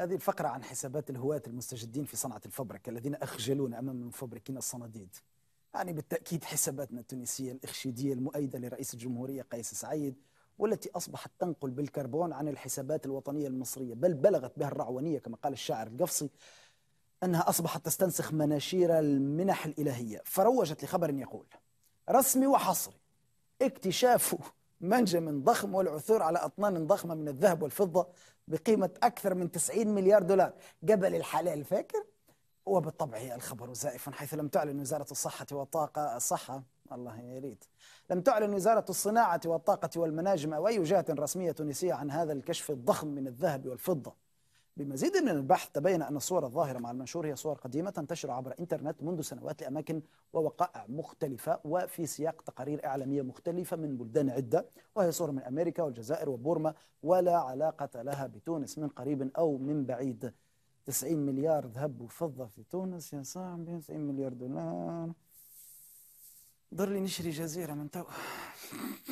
هذه الفقرة عن حسابات الهواة المستجدين في صنعة الفبركة الذين أخجلون أمام المفبركين الصناديد يعني بالتأكيد حساباتنا التونسية الإخشيدية المؤيدة لرئيس الجمهورية قيس سعيد والتي أصبحت تنقل بالكربون عن الحسابات الوطنية المصرية بل بلغت بها الرعونية كما قال الشاعر القفصي أنها أصبحت تستنسخ مناشير المنح الإلهية فروجت لخبر يقول رسمي وحصري اكتشاف منجم ضخم والعثور على أطنان ضخمة من الذهب والفضة بقيمة أكثر من 90 مليار دولار جبل الحلال فاكر؟ وبالطبع الخبر زائف حيث لم تعلن وزارة الصحة والطاقة الصحة الله يا ريت لم تعلن وزارة الصناعة والطاقة والمناجم أو أي جهة رسمية تونسية عن هذا الكشف الضخم من الذهب والفضة بمزيد من البحث تبين أن الصور الظاهرة مع المنشور هي صور قديمة تنتشر عبر إنترنت منذ سنوات لأماكن ووقائع مختلفة وفي سياق تقارير إعلامية مختلفة من بلدان عدة وهي صور من أمريكا والجزائر وبورما ولا علاقة لها بتونس من قريب أو من بعيد 90 مليار ذهب وفضة في تونس يا صاحبي 90 مليار دولار ضر لي نشري جزيرة من تو